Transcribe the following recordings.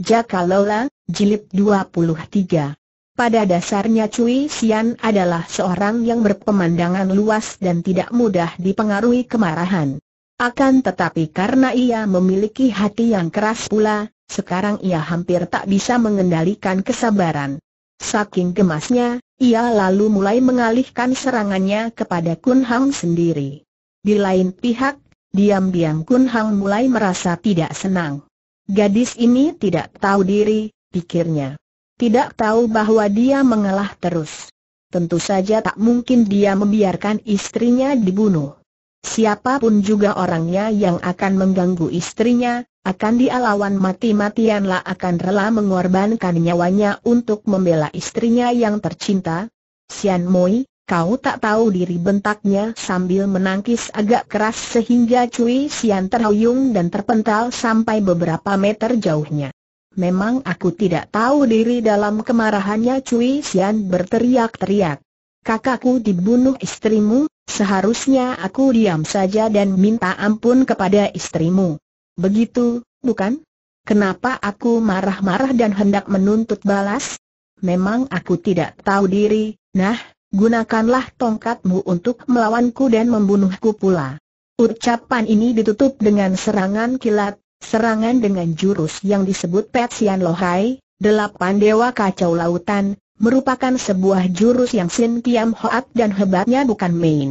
Jaka Lola, Jilid 23 pada dasarnya Cui Sian adalah seorang yang berpemandangan luas dan tidak mudah dipengaruhi kemarahan. Akan tetapi karena ia memiliki hati yang keras pula, sekarang ia hampir tak bisa mengendalikan kesabaran. Saking gemasnya, ia lalu mulai mengalihkan serangannya kepada Kun Hang sendiri. Di lain pihak, diam-diam Kun Hang mulai merasa tidak senang. Gadis ini tidak tahu diri, pikirnya. Tidak tahu bahwa dia mengalah terus. Tentu saja tak mungkin dia membiarkan istrinya dibunuh. Siapapun juga orangnya yang akan mengganggu istrinya, akan dialawan mati mati-matianlah akan rela mengorbankan nyawanya untuk membela istrinya yang tercinta. Sian Moi, Kau tak tahu diri bentaknya sambil menangkis agak keras sehingga Cui Sian terhuyung dan terpental sampai beberapa meter jauhnya. Memang aku tidak tahu diri dalam kemarahannya Cui Sian berteriak-teriak. Kakakku dibunuh istrimu, seharusnya aku diam saja dan minta ampun kepada istrimu. Begitu, bukan? Kenapa aku marah-marah dan hendak menuntut balas? Memang aku tidak tahu diri, nah gunakanlah tongkatmu untuk melawanku dan membunuhku pula. Ucapan ini ditutup dengan serangan kilat, serangan dengan jurus yang disebut Petsian Lohai, delapan dewa kacau lautan, merupakan sebuah jurus yang Sin Kiam Hoat dan hebatnya bukan main.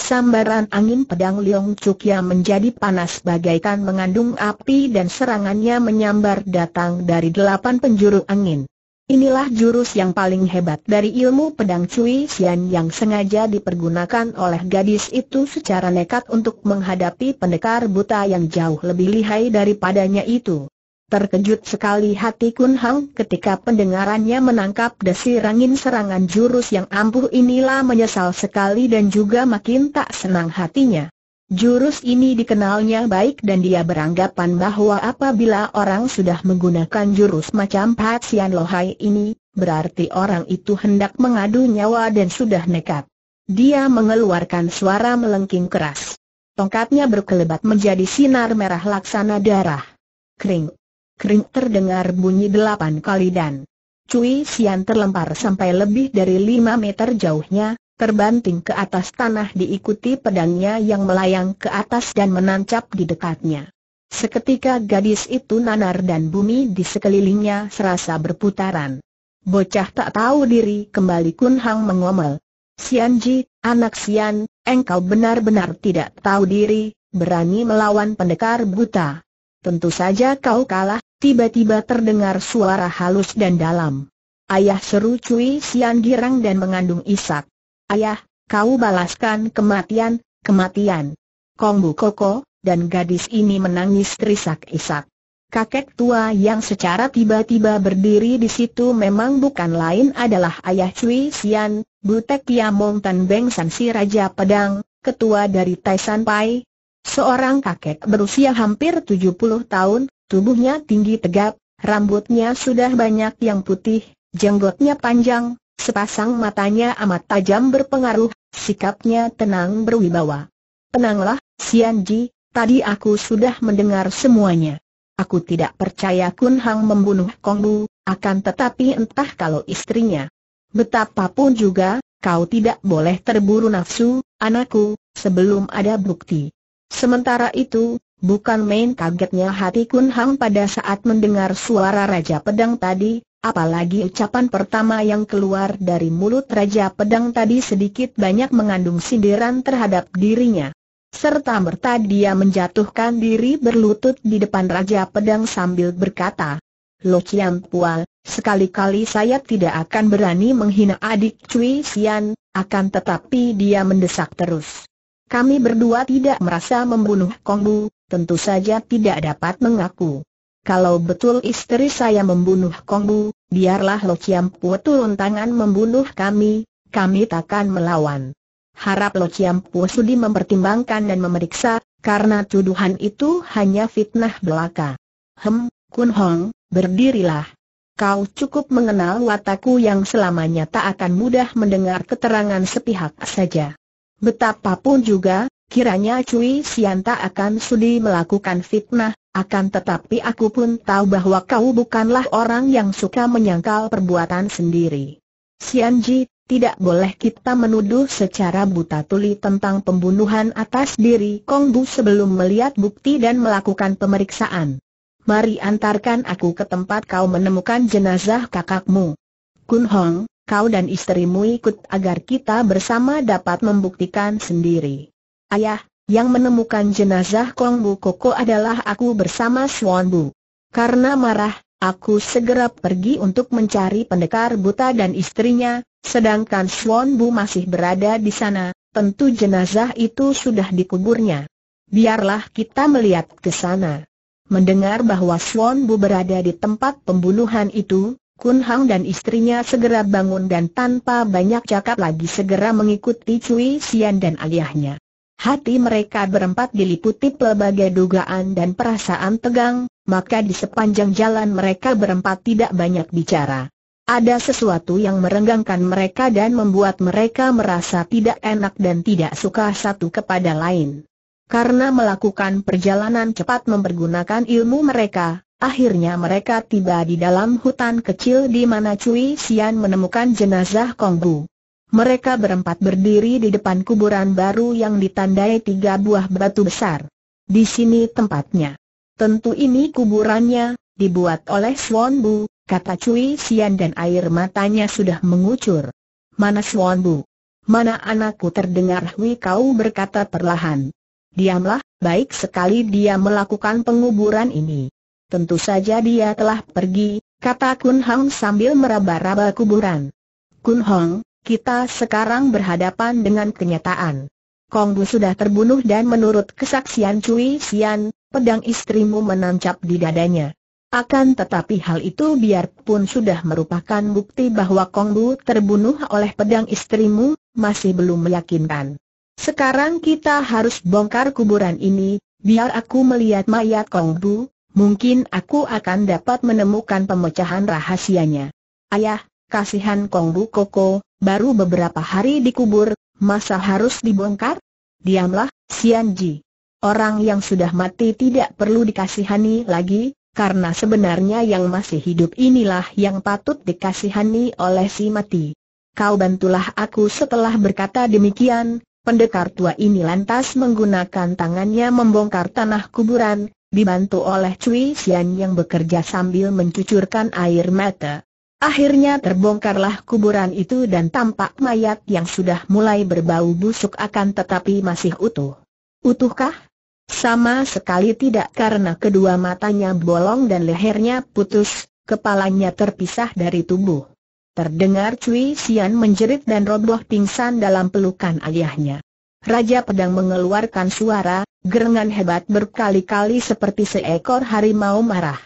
Sambaran angin pedang Chuk yang menjadi panas bagaikan mengandung api dan serangannya menyambar datang dari delapan penjuru angin. Inilah jurus yang paling hebat dari ilmu pedang Cui Sian yang sengaja dipergunakan oleh gadis itu secara nekat untuk menghadapi pendekar buta yang jauh lebih lihai daripadanya itu. Terkejut sekali hati Kun Hang ketika pendengarannya menangkap desirangin rangin serangan jurus yang ampuh inilah menyesal sekali dan juga makin tak senang hatinya. Jurus ini dikenalnya baik dan dia beranggapan bahwa apabila orang sudah menggunakan jurus macam Pat Sian Lohai ini, berarti orang itu hendak mengadu nyawa dan sudah nekat. Dia mengeluarkan suara melengking keras. Tongkatnya berkelebat menjadi sinar merah laksana darah. Kering. Kering terdengar bunyi delapan kali dan Cui Sian terlempar sampai lebih dari lima meter jauhnya, terbanting ke atas tanah diikuti pedangnya yang melayang ke atas dan menancap di dekatnya. Seketika gadis itu nanar dan bumi di sekelilingnya serasa berputaran. Bocah tak tahu diri kembali Kun Hang mengomel. Ji, anak Sian, engkau benar-benar tidak tahu diri, berani melawan pendekar buta. Tentu saja kau kalah, tiba-tiba terdengar suara halus dan dalam. Ayah seru cuy Sian girang dan mengandung isak. Ayah, kau balaskan kematian, kematian. Kongbu Koko, dan gadis ini menangis terisak-isak. Kakek tua yang secara tiba-tiba berdiri di situ memang bukan lain adalah ayah Cui Sian, Butek Yamong Tan Beng San si Raja Pedang, ketua dari Taisan Pai. Seorang kakek berusia hampir 70 tahun, tubuhnya tinggi tegap, rambutnya sudah banyak yang putih, jenggotnya panjang, Sepasang matanya amat tajam berpengaruh, sikapnya tenang berwibawa. Tenanglah, Ji, tadi aku sudah mendengar semuanya. Aku tidak percaya Kun Hang membunuh Bu, akan tetapi entah kalau istrinya. Betapapun juga, kau tidak boleh terburu nafsu, anakku, sebelum ada bukti. Sementara itu, bukan main kagetnya hati Kun Hang pada saat mendengar suara Raja Pedang tadi, Apalagi ucapan pertama yang keluar dari mulut Raja Pedang tadi sedikit banyak mengandung sindiran terhadap dirinya. Serta merta dia menjatuhkan diri berlutut di depan Raja Pedang sambil berkata, Lo Chiang Pual, sekali-kali saya tidak akan berani menghina adik Cui Sian, akan tetapi dia mendesak terus. Kami berdua tidak merasa membunuh Kong Bu, tentu saja tidak dapat mengaku. Kalau betul istri saya membunuh Kongbu, biarlah Lo Chiam Pua turun tangan membunuh kami, kami takkan melawan. Harap Lo Chiam Pua sudi mempertimbangkan dan memeriksa, karena tuduhan itu hanya fitnah belaka. Hem, Kun Hong, berdirilah. Kau cukup mengenal wataku yang selamanya tak akan mudah mendengar keterangan sepihak saja. Betapapun juga, kiranya Cui Sian tak akan sudi melakukan fitnah, akan tetapi aku pun tahu bahwa kau bukanlah orang yang suka menyangkal perbuatan sendiri. Sianji, tidak boleh kita menuduh secara buta tuli tentang pembunuhan atas diri Kong Bu sebelum melihat bukti dan melakukan pemeriksaan. Mari antarkan aku ke tempat kau menemukan jenazah kakakmu. Kun Hong, kau dan istrimu ikut agar kita bersama dapat membuktikan sendiri. Ayah, yang menemukan jenazah Kong Bu Koko adalah aku bersama Swan Bu. Karena marah, aku segera pergi untuk mencari pendekar buta dan istrinya, sedangkan Swan Bu masih berada di sana, tentu jenazah itu sudah dikuburnya. Biarlah kita melihat ke sana. Mendengar bahwa Swan Bu berada di tempat pembunuhan itu, Kun Hang dan istrinya segera bangun dan tanpa banyak cakap lagi segera mengikuti Cui Xian dan aliahnya. Hati mereka berempat diliputi pelbagai dugaan dan perasaan tegang, maka di sepanjang jalan mereka berempat tidak banyak bicara. Ada sesuatu yang merenggangkan mereka dan membuat mereka merasa tidak enak dan tidak suka satu kepada lain. Karena melakukan perjalanan cepat mempergunakan ilmu mereka, akhirnya mereka tiba di dalam hutan kecil di mana Cui Xian menemukan jenazah Kongbu mereka berempat berdiri di depan kuburan baru yang ditandai tiga buah batu besar. Di sini tempatnya. Tentu ini kuburannya, dibuat oleh Swan Bu, kata Cui Sian dan air matanya sudah mengucur. Mana Swan Bu? Mana anakku terdengar Hui Kau berkata perlahan. Diamlah, baik sekali dia melakukan penguburan ini. Tentu saja dia telah pergi, kata Kun Hong sambil meraba-raba kuburan. Kun Hong, kita sekarang berhadapan dengan kenyataan. Kongbu sudah terbunuh dan menurut kesaksian Cui Xian, pedang istrimu menancap di dadanya. Akan tetapi hal itu biarpun sudah merupakan bukti bahwa Kongbu terbunuh oleh pedang istrimu, masih belum meyakinkan. Sekarang kita harus bongkar kuburan ini, biar aku melihat mayat Kongbu, mungkin aku akan dapat menemukan pemecahan rahasianya. Ayah, kasihan Kongbu Koko, baru beberapa hari dikubur, masa harus dibongkar? Diamlah, Xianji. Orang yang sudah mati tidak perlu dikasihani lagi, karena sebenarnya yang masih hidup inilah yang patut dikasihani oleh si mati. Kau bantulah aku setelah berkata demikian, pendekar tua ini lantas menggunakan tangannya membongkar tanah kuburan, dibantu oleh Cui Sian yang bekerja sambil mencucurkan air mata. Akhirnya terbongkarlah kuburan itu dan tampak mayat yang sudah mulai berbau busuk akan tetapi masih utuh. Utuhkah? Sama sekali tidak karena kedua matanya bolong dan lehernya putus, kepalanya terpisah dari tubuh. Terdengar Cui Sian menjerit dan roboh pingsan dalam pelukan ayahnya. Raja Pedang mengeluarkan suara, gerengan hebat berkali-kali seperti seekor harimau marah.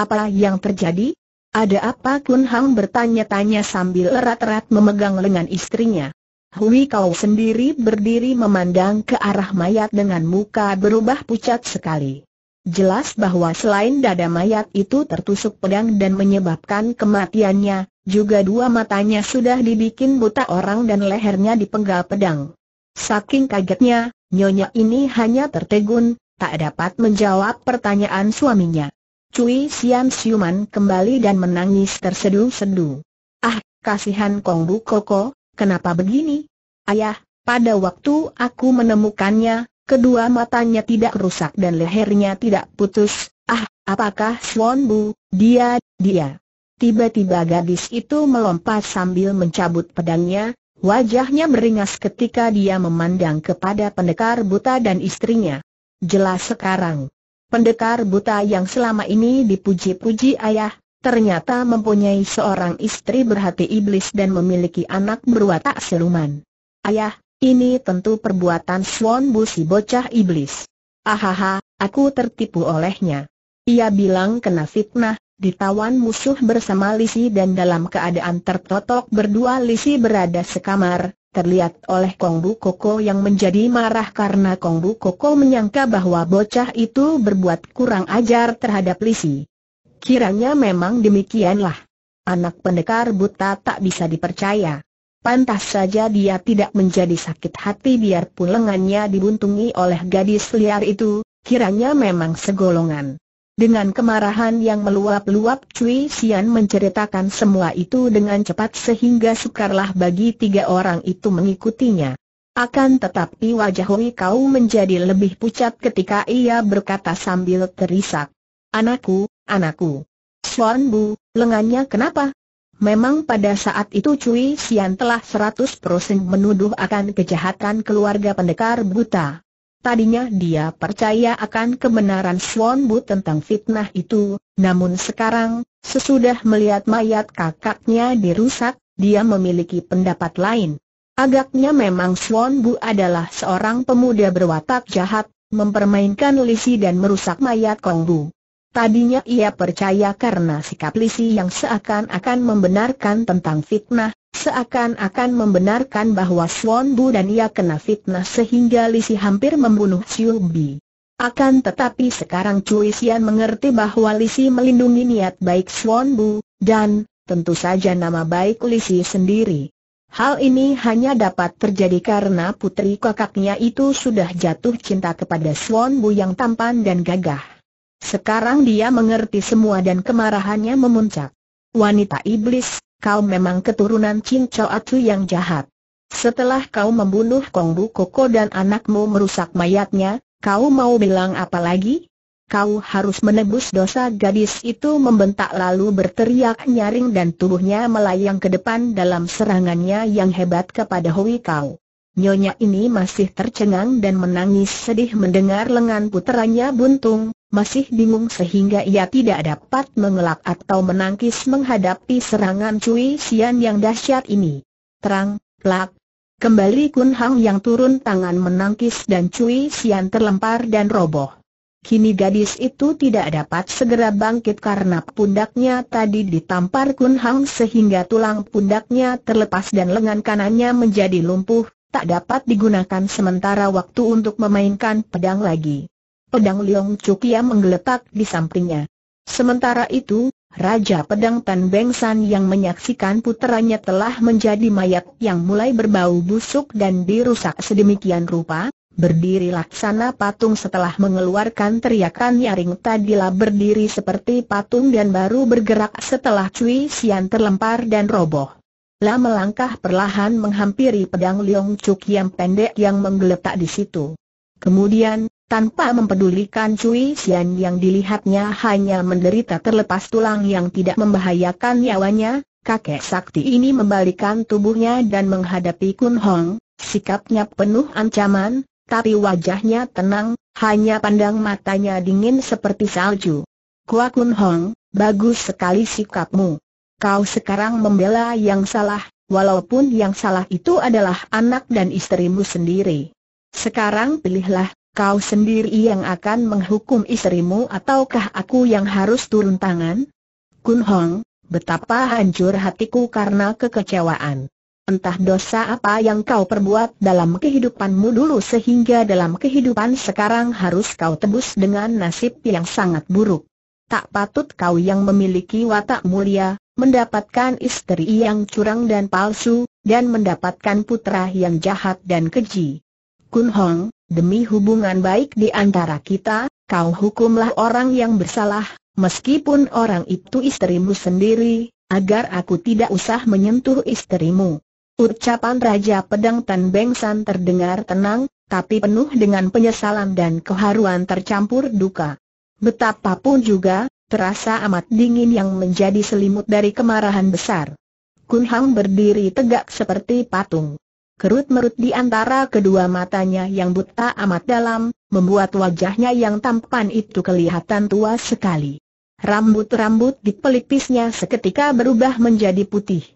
Apa yang terjadi? Ada apa Kun Hang bertanya-tanya sambil erat-erat memegang lengan istrinya. Hui Kau sendiri berdiri memandang ke arah mayat dengan muka berubah pucat sekali. Jelas bahwa selain dada mayat itu tertusuk pedang dan menyebabkan kematiannya, juga dua matanya sudah dibikin buta orang dan lehernya dipenggal pedang. Saking kagetnya, nyonya ini hanya tertegun, tak dapat menjawab pertanyaan suaminya. Cui Sian Siuman kembali dan menangis tersedu-sedu. Ah, kasihan Kong Bu Koko, kenapa begini? Ayah, pada waktu aku menemukannya, kedua matanya tidak rusak dan lehernya tidak putus. Ah, apakah Suan Bu, dia, dia. Tiba-tiba gadis itu melompat sambil mencabut pedangnya, wajahnya beringas ketika dia memandang kepada pendekar buta dan istrinya. Jelas sekarang, Pendekar buta yang selama ini dipuji-puji ayah, ternyata mempunyai seorang istri berhati iblis dan memiliki anak berwatak siluman. Ayah, ini tentu perbuatan Swan Bu si bocah iblis. Ahaha, aku tertipu olehnya. Ia bilang kena fitnah, ditawan musuh bersama Lisi dan dalam keadaan tertotok berdua Lisi berada sekamar, terlihat oleh Kong Bu Koko yang menjadi marah karena Kong Bu Koko menyangka bahwa bocah itu berbuat kurang ajar terhadap Lisi. Kiranya memang demikianlah. Anak pendekar buta tak bisa dipercaya. Pantas saja dia tidak menjadi sakit hati biarpun lengannya dibuntungi oleh gadis liar itu, kiranya memang segolongan. Dengan kemarahan yang meluap-luap Cui Xian menceritakan semua itu dengan cepat sehingga sukarlah bagi tiga orang itu mengikutinya. Akan tetapi wajah Hui Kau menjadi lebih pucat ketika ia berkata sambil terisak. Anakku, anakku. Suan Bu, lengannya kenapa? Memang pada saat itu Cui Xian telah 100% menuduh akan kejahatan keluarga pendekar buta. Tadinya dia percaya akan kebenaran Swan Bu tentang fitnah itu, namun sekarang, sesudah melihat mayat kakaknya dirusak, dia memiliki pendapat lain. Agaknya memang Swan Bu adalah seorang pemuda berwatak jahat, mempermainkan Lisi dan merusak mayat Kong Bu. Tadinya ia percaya karena sikap Lisi yang seakan-akan membenarkan tentang fitnah, Seakan-akan membenarkan bahwa Swan Bu dan ia kena fitnah sehingga Lisi hampir membunuh Siu Bi. Akan tetapi sekarang Cui Sian mengerti bahwa Lisi melindungi niat baik Swan Bu, dan, tentu saja nama baik Lisi sendiri. Hal ini hanya dapat terjadi karena putri kakaknya itu sudah jatuh cinta kepada Swan Bu yang tampan dan gagah. Sekarang dia mengerti semua dan kemarahannya memuncak. Wanita iblis, kau memang keturunan Chin Chow Acu yang jahat. Setelah kau membunuh Kong Bu Koko dan anakmu merusak mayatnya, kau mau bilang apa lagi? Kau harus menebus dosa gadis itu membentak lalu berteriak nyaring dan tubuhnya melayang ke depan dalam serangannya yang hebat kepada Hui Kau. Nyonya ini masih tercengang dan menangis sedih mendengar lengan puteranya buntung, masih bingung sehingga ia tidak dapat mengelak atau menangkis menghadapi serangan Cui Xian yang dahsyat ini. Terang, plak, Kembali Kun Hang yang turun tangan menangkis dan Cui Xian terlempar dan roboh. Kini gadis itu tidak dapat segera bangkit karena pundaknya tadi ditampar Kun Hang sehingga tulang pundaknya terlepas dan lengan kanannya menjadi lumpuh, tak dapat digunakan sementara waktu untuk memainkan pedang lagi pedang Liong Chukia menggeletak di sampingnya. Sementara itu, Raja Pedang Tan Beng San yang menyaksikan puteranya telah menjadi mayat yang mulai berbau busuk dan dirusak sedemikian rupa, Berdiri laksana patung setelah mengeluarkan teriakan nyaring tadilah berdiri seperti patung dan baru bergerak setelah Cui Sian terlempar dan roboh. La melangkah perlahan menghampiri pedang Liong Cuk yang pendek yang menggeletak di situ. Kemudian, tanpa mempedulikan Cui Xian yang dilihatnya hanya menderita terlepas tulang yang tidak membahayakan nyawanya, kakek sakti ini membalikan tubuhnya dan menghadapi Kun Hong, sikapnya penuh ancaman, tapi wajahnya tenang, hanya pandang matanya dingin seperti salju. Kua Kun Hong, bagus sekali sikapmu. Kau sekarang membela yang salah, walaupun yang salah itu adalah anak dan istrimu sendiri. Sekarang pilihlah, kau sendiri yang akan menghukum istrimu ataukah aku yang harus turun tangan? Kun Hong, betapa hancur hatiku karena kekecewaan. Entah dosa apa yang kau perbuat dalam kehidupanmu dulu sehingga dalam kehidupan sekarang harus kau tebus dengan nasib yang sangat buruk. Tak patut kau yang memiliki watak mulia, mendapatkan istri yang curang dan palsu, dan mendapatkan putra yang jahat dan keji. Kun Hong, demi hubungan baik di antara kita, kau hukumlah orang yang bersalah, meskipun orang itu istrimu sendiri, agar aku tidak usah menyentuh istrimu. Ucapan Raja Pedang Tan Beng San terdengar tenang, tapi penuh dengan penyesalan dan keharuan tercampur duka. Betapapun juga, terasa amat dingin yang menjadi selimut dari kemarahan besar. Kun Hong berdiri tegak seperti patung. Kerut-merut di antara kedua matanya yang buta amat dalam, membuat wajahnya yang tampan itu kelihatan tua sekali. Rambut-rambut di pelipisnya seketika berubah menjadi putih.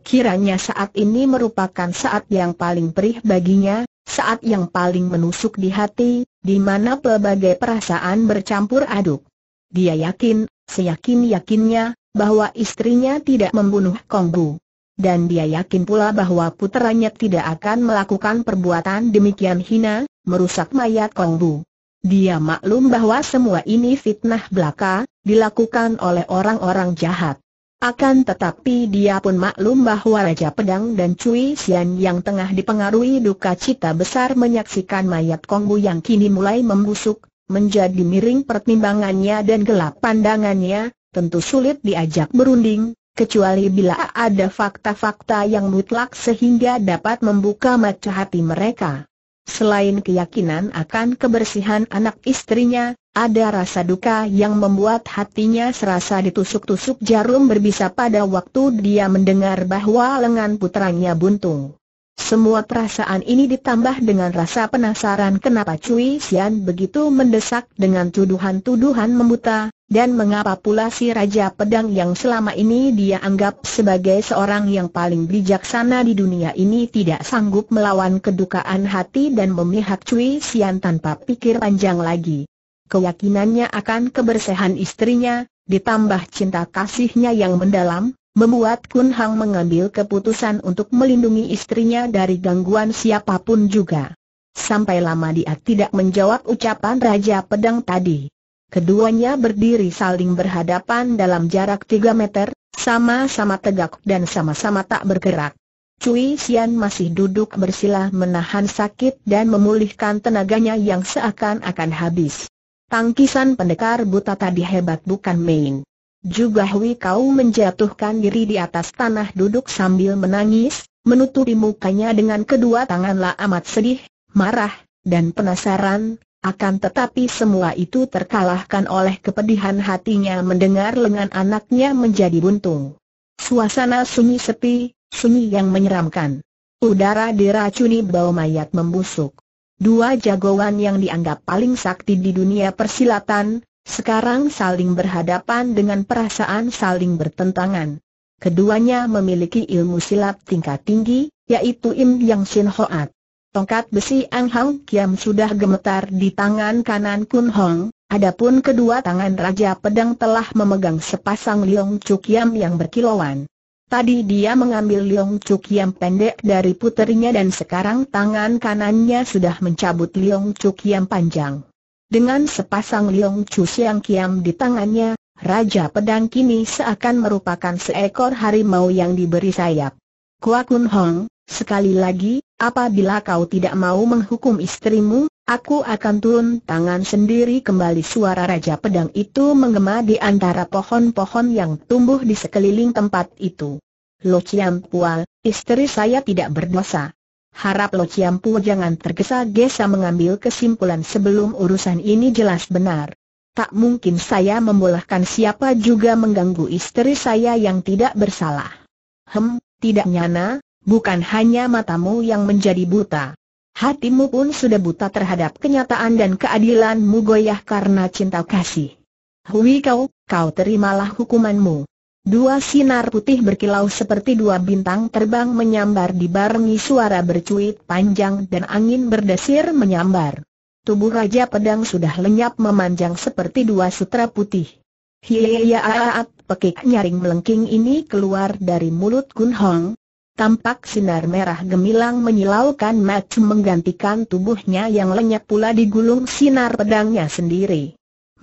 Kiranya saat ini merupakan saat yang paling perih baginya, saat yang paling menusuk di hati, di mana pelbagai perasaan bercampur aduk. Dia yakin, seyakin-yakinnya, bahwa istrinya tidak membunuh Kongbu dan dia yakin pula bahwa puteranya tidak akan melakukan perbuatan demikian hina, merusak mayat Kongbu. Dia maklum bahwa semua ini fitnah belaka, dilakukan oleh orang-orang jahat. Akan tetapi dia pun maklum bahwa Raja Pedang dan Cui Xian yang tengah dipengaruhi duka cita besar menyaksikan mayat Kongbu yang kini mulai membusuk, menjadi miring pertimbangannya dan gelap pandangannya, tentu sulit diajak berunding, kecuali bila ada fakta-fakta yang mutlak sehingga dapat membuka mata hati mereka. Selain keyakinan akan kebersihan anak istrinya, ada rasa duka yang membuat hatinya serasa ditusuk-tusuk jarum berbisa pada waktu dia mendengar bahwa lengan putranya buntung. Semua perasaan ini ditambah dengan rasa penasaran kenapa Cui Xian begitu mendesak dengan tuduhan-tuduhan membuta, dan mengapa pula si Raja Pedang yang selama ini dia anggap sebagai seorang yang paling bijaksana di dunia ini tidak sanggup melawan kedukaan hati dan memihak Cui Xian tanpa pikir panjang lagi. Keyakinannya akan kebersihan istrinya, ditambah cinta kasihnya yang mendalam, membuat Kun Hang mengambil keputusan untuk melindungi istrinya dari gangguan siapapun juga. Sampai lama dia tidak menjawab ucapan Raja Pedang tadi. Keduanya berdiri saling berhadapan dalam jarak 3 meter, sama-sama tegak dan sama-sama tak bergerak. Cui Xian masih duduk bersila menahan sakit dan memulihkan tenaganya yang seakan-akan habis. Tangkisan pendekar buta tadi hebat bukan main juga Hui Kau menjatuhkan diri di atas tanah duduk sambil menangis, menutupi mukanya dengan kedua tanganlah amat sedih, marah, dan penasaran, akan tetapi semua itu terkalahkan oleh kepedihan hatinya mendengar lengan anaknya menjadi buntung. Suasana sunyi sepi, sunyi yang menyeramkan. Udara diracuni bau mayat membusuk. Dua jagoan yang dianggap paling sakti di dunia persilatan, sekarang saling berhadapan dengan perasaan saling bertentangan. Keduanya memiliki ilmu silat tingkat tinggi, yaitu Im Yang Sin Hoat. Tongkat besi Ang Hang Kiam sudah gemetar di tangan kanan Kun Hong, adapun kedua tangan Raja Pedang telah memegang sepasang Leong Chuk Yam yang berkilauan. Tadi dia mengambil Leong Chuk Yam pendek dari puterinya dan sekarang tangan kanannya sudah mencabut Leong Chuk Yam panjang. Dengan sepasang Liong Chu Siang Kiam di tangannya, Raja Pedang kini seakan merupakan seekor harimau yang diberi sayap. Kua Kun Hong, sekali lagi, apabila kau tidak mau menghukum istrimu, aku akan turun tangan sendiri kembali suara Raja Pedang itu menggema di antara pohon-pohon yang tumbuh di sekeliling tempat itu. Lo Chiam Pual, istri saya tidak berdosa. Harap Lo Ciampu jangan tergesa-gesa mengambil kesimpulan sebelum urusan ini jelas benar. Tak mungkin saya membolehkan siapa juga mengganggu istri saya yang tidak bersalah. Hem, tidak nyana, bukan hanya matamu yang menjadi buta. Hatimu pun sudah buta terhadap kenyataan dan keadilanmu goyah karena cinta kasih. Hui kau, kau terimalah hukumanmu. Dua sinar putih berkilau seperti dua bintang terbang menyambar di dibarengi suara bercuit panjang dan angin berdesir menyambar. Tubuh Raja Pedang sudah lenyap memanjang seperti dua sutra putih. Hiyaat, pekik nyaring melengking ini keluar dari mulut Kun Hong. Tampak sinar merah gemilang menyilaukan match menggantikan tubuhnya yang lenyap pula digulung sinar pedangnya sendiri.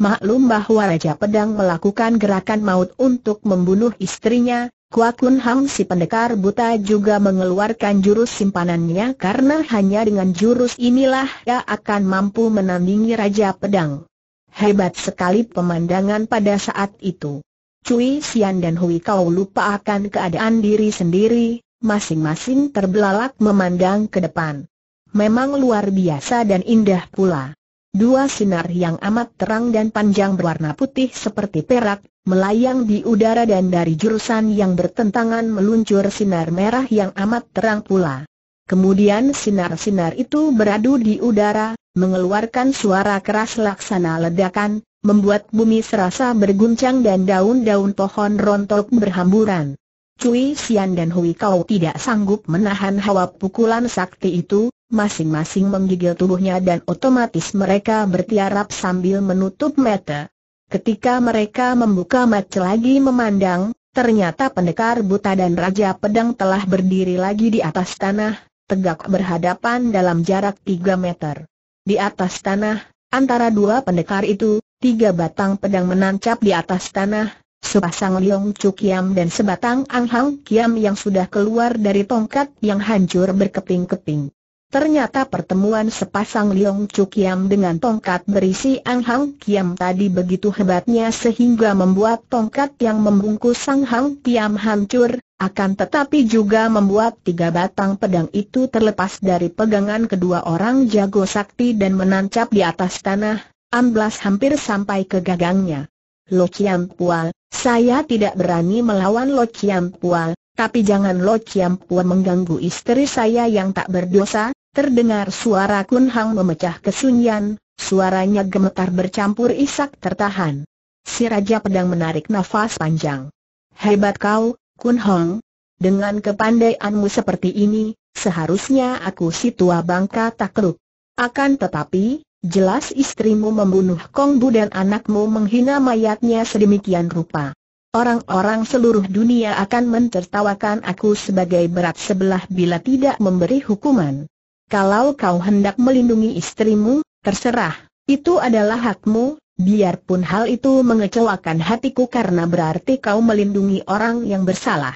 Maklum bahwa Raja Pedang melakukan gerakan maut untuk membunuh istrinya, Kua Kun Hang si pendekar buta juga mengeluarkan jurus simpanannya karena hanya dengan jurus inilah ia akan mampu menandingi Raja Pedang. Hebat sekali pemandangan pada saat itu. Cui Sian dan Hui Kau lupa akan keadaan diri sendiri, masing-masing terbelalak memandang ke depan. Memang luar biasa dan indah pula. Dua sinar yang amat terang dan panjang berwarna putih seperti perak, melayang di udara dan dari jurusan yang bertentangan meluncur sinar merah yang amat terang pula. Kemudian sinar-sinar itu beradu di udara, mengeluarkan suara keras laksana ledakan, membuat bumi serasa berguncang dan daun-daun pohon rontok berhamburan. Cui Xian dan Hui Kau tidak sanggup menahan hawa pukulan sakti itu, masing-masing menggigil tubuhnya dan otomatis mereka bertiarap sambil menutup mata. Ketika mereka membuka mata lagi memandang, ternyata pendekar buta dan raja pedang telah berdiri lagi di atas tanah, tegak berhadapan dalam jarak 3 meter. Di atas tanah, antara dua pendekar itu, tiga batang pedang menancap di atas tanah, sepasang Liong cukiam dan sebatang anghang Kiam yang sudah keluar dari tongkat yang hancur berkeping-keping. Ternyata pertemuan sepasang Liong Chu Kiam dengan tongkat berisi Ang Hang Kiam tadi begitu hebatnya sehingga membuat tongkat yang membungkus Sang Hang Kiam hancur, akan tetapi juga membuat tiga batang pedang itu terlepas dari pegangan kedua orang jago sakti dan menancap di atas tanah, amblas hampir sampai ke gagangnya. Lo Chiam Pual, saya tidak berani melawan Lo Chiam Pual, tapi jangan Lo Chiam Pua mengganggu istri saya yang tak berdosa, Terdengar suara Kun Hang memecah kesunyian, suaranya gemetar bercampur isak tertahan. Si Raja Pedang menarik nafas panjang. Hebat kau, Kun Hang. Dengan kepandaianmu seperti ini, seharusnya aku si tua bangka takluk. Akan tetapi, jelas istrimu membunuh Kong Bu dan anakmu menghina mayatnya sedemikian rupa. Orang-orang seluruh dunia akan mentertawakan aku sebagai berat sebelah bila tidak memberi hukuman. Kalau kau hendak melindungi istrimu, terserah, itu adalah hakmu, biarpun hal itu mengecewakan hatiku karena berarti kau melindungi orang yang bersalah.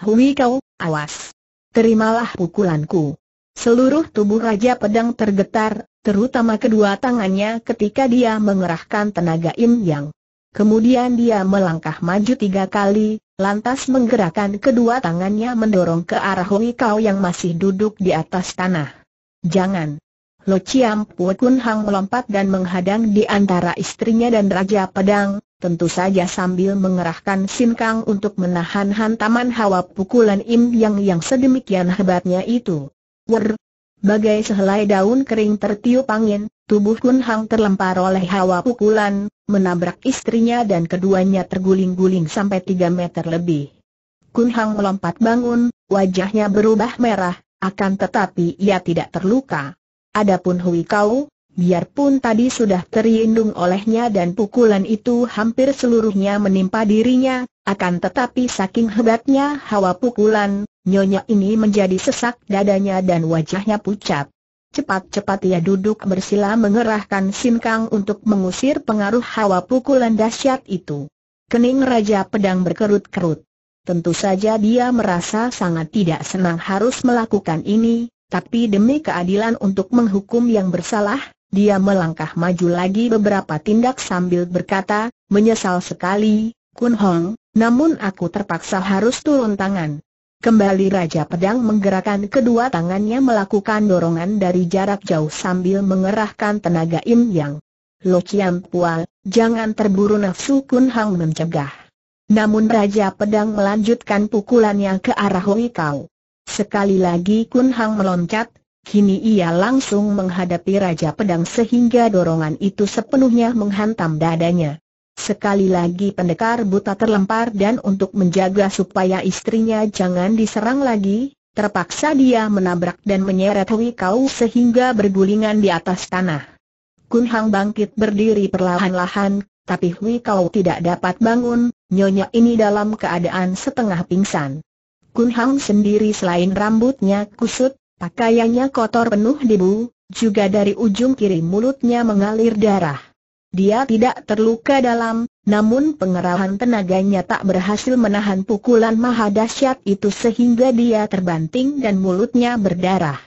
Hui kau, awas. Terimalah pukulanku. Seluruh tubuh Raja Pedang tergetar, terutama kedua tangannya ketika dia mengerahkan tenaga Im Yang. Kemudian dia melangkah maju tiga kali, lantas menggerakkan kedua tangannya mendorong ke arah Hui Kau yang masih duduk di atas tanah. Jangan. Lo Chiam Pue Kun Hang melompat dan menghadang di antara istrinya dan Raja Pedang, tentu saja sambil mengerahkan Sin Kang untuk menahan hantaman hawa pukulan Im Yang yang sedemikian hebatnya itu. Wer! Bagai sehelai daun kering tertiup angin, tubuh Kun Hang terlempar oleh hawa pukulan, menabrak istrinya dan keduanya terguling-guling sampai 3 meter lebih. Kun Hang melompat bangun, wajahnya berubah merah, akan tetapi ia tidak terluka. Adapun Hui Kau, biarpun tadi sudah terlindung olehnya dan pukulan itu hampir seluruhnya menimpa dirinya, akan tetapi saking hebatnya hawa pukulan, nyonya ini menjadi sesak dadanya dan wajahnya pucat. Cepat-cepat ia duduk bersila mengerahkan sinkang untuk mengusir pengaruh hawa pukulan dahsyat itu. Kening Raja Pedang berkerut-kerut. Tentu saja dia merasa sangat tidak senang harus melakukan ini, tapi demi keadilan untuk menghukum yang bersalah, dia melangkah maju lagi beberapa tindak sambil berkata, menyesal sekali, Kun Hong, namun aku terpaksa harus turun tangan. Kembali Raja Pedang menggerakkan kedua tangannya melakukan dorongan dari jarak jauh sambil mengerahkan tenaga Im Yang. Lo Chiam Pual, jangan terburu nafsu Kun Hong mencegah. Namun Raja Pedang melanjutkan pukulannya ke arah Hui Kau. Sekali lagi Kun Hang meloncat, kini ia langsung menghadapi Raja Pedang sehingga dorongan itu sepenuhnya menghantam dadanya. Sekali lagi pendekar buta terlempar dan untuk menjaga supaya istrinya jangan diserang lagi, terpaksa dia menabrak dan menyeret Hui Kau sehingga bergulingan di atas tanah. Kun Hang bangkit berdiri perlahan-lahan, tapi Hui Kau tidak dapat bangun, nyonya ini dalam keadaan setengah pingsan. Kun Hang sendiri selain rambutnya kusut, pakaiannya kotor penuh debu, juga dari ujung kiri mulutnya mengalir darah. Dia tidak terluka dalam, namun pengerahan tenaganya tak berhasil menahan pukulan maha dahsyat itu sehingga dia terbanting dan mulutnya berdarah.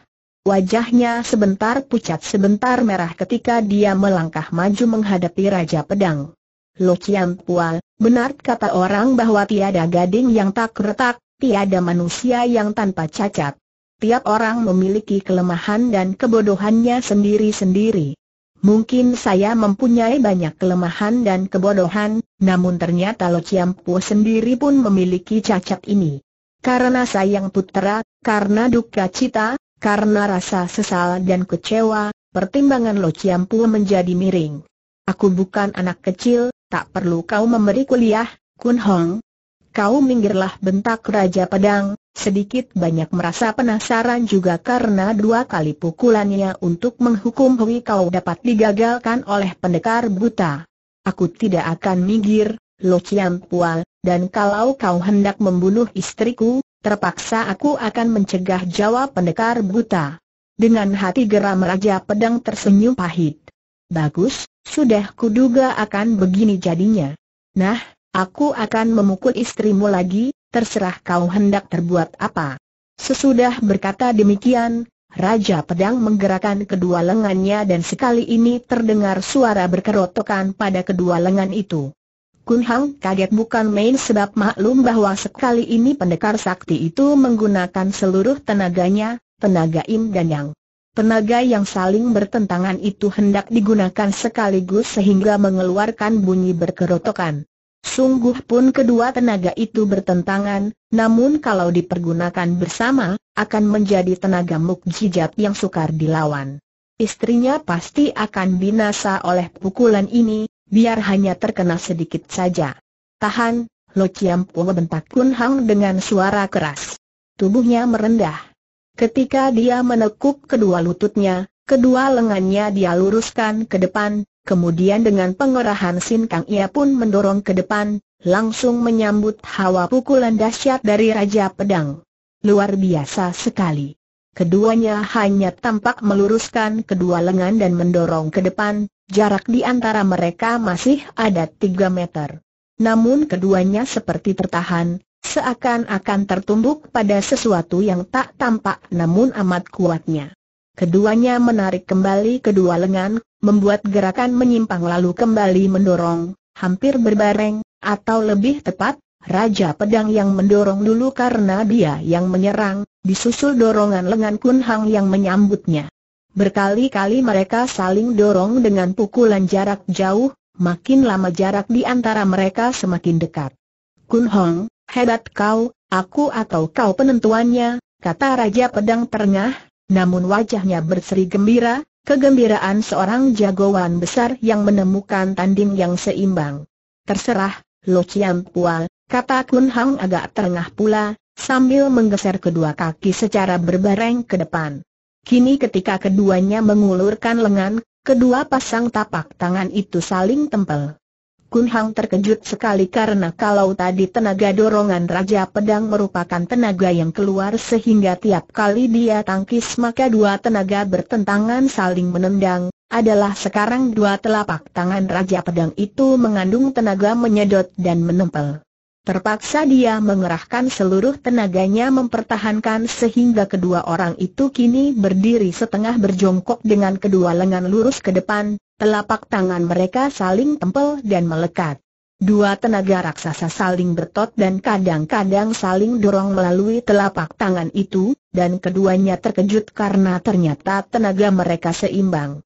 Wajahnya sebentar pucat sebentar merah ketika dia melangkah maju menghadapi Raja Pedang. Lo Chiam Pual, benar kata orang bahwa tiada gading yang tak retak, tiada manusia yang tanpa cacat. Tiap orang memiliki kelemahan dan kebodohannya sendiri-sendiri. Mungkin saya mempunyai banyak kelemahan dan kebodohan, namun ternyata Lo Chiam Pual sendiri pun memiliki cacat ini. Karena sayang putera, karena duka cita, karena rasa sesal dan kecewa, pertimbangan Lo Chiam Pual menjadi miring. Aku bukan anak kecil, tak perlu kau memberi kuliah, Kun Hong. Kau minggirlah bentak Raja Pedang, sedikit banyak merasa penasaran juga karena dua kali pukulannya untuk menghukum Hui Kau dapat digagalkan oleh pendekar buta. Aku tidak akan minggir, Lo Chiam Pual, dan kalau kau hendak membunuh istriku, terpaksa aku akan mencegah jawab pendekar buta. Dengan hati geram Raja Pedang tersenyum pahit. Bagus, sudah kuduga akan begini jadinya. Nah, aku akan memukul istrimu lagi, terserah kau hendak terbuat apa. Sesudah berkata demikian, Raja Pedang menggerakkan kedua lengannya dan sekali ini terdengar suara berkerotokan pada kedua lengan itu. Kun Hang kaget bukan main sebab maklum bahwa sekali ini pendekar sakti itu menggunakan seluruh tenaganya, tenaga Im dan yang. Tenaga yang saling bertentangan itu hendak digunakan sekaligus sehingga mengeluarkan bunyi berkerotokan. Sungguh pun kedua tenaga itu bertentangan, namun kalau dipergunakan bersama, akan menjadi tenaga mukjizat yang sukar dilawan. Istrinya pasti akan binasa oleh pukulan ini, biar hanya terkena sedikit saja. Tahan, Lo Chiam Pua bentak Kun Hang dengan suara keras. Tubuhnya merendah. Ketika dia menekuk kedua lututnya, kedua lengannya dia luruskan ke depan, kemudian dengan pengerahan sinkang ia pun mendorong ke depan, langsung menyambut hawa pukulan dahsyat dari Raja Pedang. Luar biasa sekali. Keduanya hanya tampak meluruskan kedua lengan dan mendorong ke depan, jarak di antara mereka masih ada tiga meter. Namun keduanya seperti tertahan, seakan-akan tertumbuk pada sesuatu yang tak tampak namun amat kuatnya. Keduanya menarik kembali kedua lengan, membuat gerakan menyimpang lalu kembali mendorong, hampir berbareng, atau lebih tepat, Raja Pedang yang mendorong dulu karena dia yang menyerang, disusul dorongan lengan Kun Hang yang menyambutnya. Berkali-kali mereka saling dorong dengan pukulan jarak jauh, makin lama jarak di antara mereka semakin dekat. Kun Hong, Hebat kau, aku atau kau penentuannya, kata Raja Pedang Terengah, namun wajahnya berseri gembira, kegembiraan seorang jagoan besar yang menemukan tanding yang seimbang. Terserah, Lo Chiam Pual, kata Kun Hang agak terengah pula, sambil menggeser kedua kaki secara berbareng ke depan. Kini ketika keduanya mengulurkan lengan, kedua pasang tapak tangan itu saling tempel. Kun Hang terkejut sekali karena kalau tadi tenaga dorongan Raja Pedang merupakan tenaga yang keluar sehingga tiap kali dia tangkis maka dua tenaga bertentangan saling menendang, adalah sekarang dua telapak tangan Raja Pedang itu mengandung tenaga menyedot dan menempel. Terpaksa dia mengerahkan seluruh tenaganya mempertahankan sehingga kedua orang itu kini berdiri setengah berjongkok dengan kedua lengan lurus ke depan, telapak tangan mereka saling tempel dan melekat. Dua tenaga raksasa saling bertot dan kadang-kadang saling dorong melalui telapak tangan itu, dan keduanya terkejut karena ternyata tenaga mereka seimbang.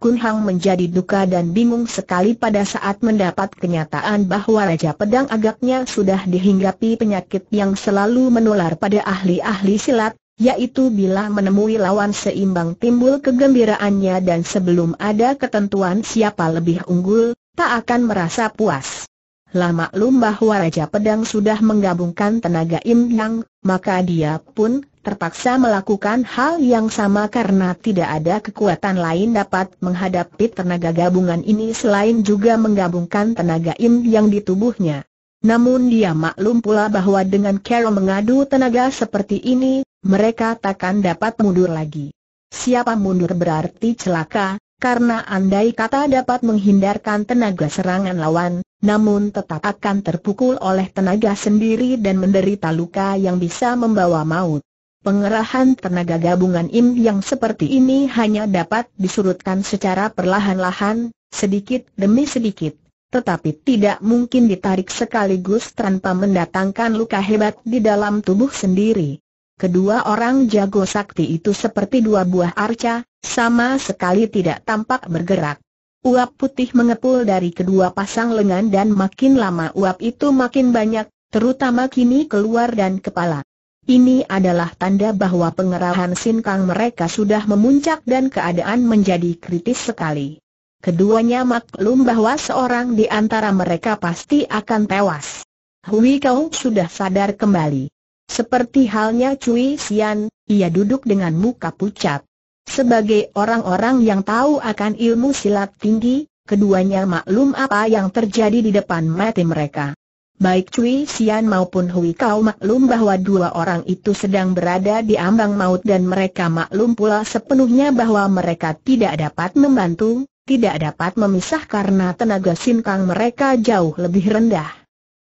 Kun Hang menjadi duka dan bingung sekali pada saat mendapat kenyataan bahwa Raja Pedang agaknya sudah dihinggapi penyakit yang selalu menular pada ahli-ahli silat, yaitu bila menemui lawan seimbang timbul kegembiraannya dan sebelum ada ketentuan siapa lebih unggul, tak akan merasa puas. Lah maklum bahwa Raja Pedang sudah menggabungkan tenaga Im Yang, maka dia pun terpaksa melakukan hal yang sama karena tidak ada kekuatan lain dapat menghadapi tenaga gabungan ini selain juga menggabungkan tenaga im yang di tubuhnya. Namun dia maklum pula bahwa dengan Carol mengadu tenaga seperti ini, mereka takkan dapat mundur lagi. Siapa mundur berarti celaka, karena andai kata dapat menghindarkan tenaga serangan lawan, namun tetap akan terpukul oleh tenaga sendiri dan menderita luka yang bisa membawa maut. Pengerahan tenaga gabungan Im yang seperti ini hanya dapat disurutkan secara perlahan-lahan, sedikit demi sedikit, tetapi tidak mungkin ditarik sekaligus tanpa mendatangkan luka hebat di dalam tubuh sendiri. Kedua orang jago sakti itu seperti dua buah arca, sama sekali tidak tampak bergerak. Uap putih mengepul dari kedua pasang lengan dan makin lama uap itu makin banyak, terutama kini keluar dan kepala. Ini adalah tanda bahwa pengerahan sinkang mereka sudah memuncak dan keadaan menjadi kritis sekali. Keduanya maklum bahwa seorang di antara mereka pasti akan tewas. Hui Kau sudah sadar kembali. Seperti halnya Cui Xian, ia duduk dengan muka pucat. Sebagai orang-orang yang tahu akan ilmu silat tinggi, keduanya maklum apa yang terjadi di depan mati mereka. Baik Cui Sian maupun Hui Kau maklum bahwa dua orang itu sedang berada di ambang maut dan mereka maklum pula sepenuhnya bahwa mereka tidak dapat membantu, tidak dapat memisah karena tenaga sinkang mereka jauh lebih rendah.